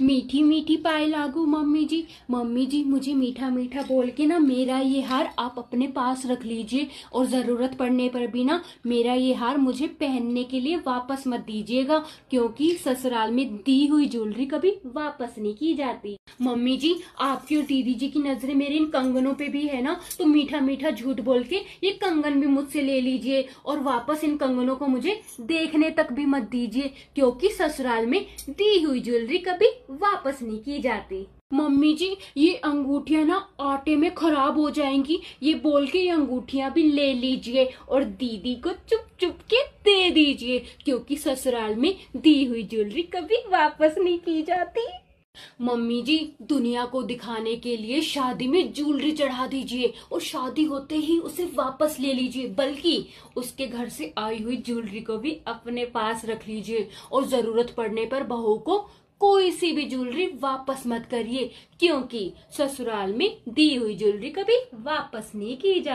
मीठी मीठी पाए लागू मम्मी जी मम्मी जी मुझे मीठा मीठा बोल के ना मेरा ये हार आप अपने पास रख लीजिए और ज़रूरत पड़ने पर भी ना मेरा ये हार मुझे पहनने के लिए वापस मत दीजिएगा क्योंकि ससुराल में दी हुई ज्वेलरी कभी वापस नहीं की जाती मम्मी जी आपकी और दीदी जी की नज़रें मेरे इन कंगनों पर भी है ना तो मीठा मीठा झूठ बोल के ये कंगन भी मुझसे ले लीजिए और वापस इन कंगनों को मुझे देखने तक भी मत दीजिए क्योंकि ससुराल में दी हुई ज्वेलरी कभी वापस नहीं की जाती मम्मी जी ये अंगूठिया ना आटे में खराब हो जाएंगी ये बोल के ये अंगूठिया भी ले लीजिए और दीदी को चुप चुप के दे दीजिए क्योंकि ससुराल में दी हुई ज्वेलरी कभी वापस नहीं की जाती मम्मी जी दुनिया को दिखाने के लिए शादी में ज्वेलरी चढ़ा दीजिए और शादी होते ही उसे वापस ले लीजिए बल्कि उसके घर से आई हुई ज्वेलरी को भी अपने पास रख लीजिए और जरूरत पड़ने पर बहू को कोई सी भी ज्वेलरी वापस मत करिए क्योंकि ससुराल में दी हुई ज्वेलरी कभी वापस नहीं की जाती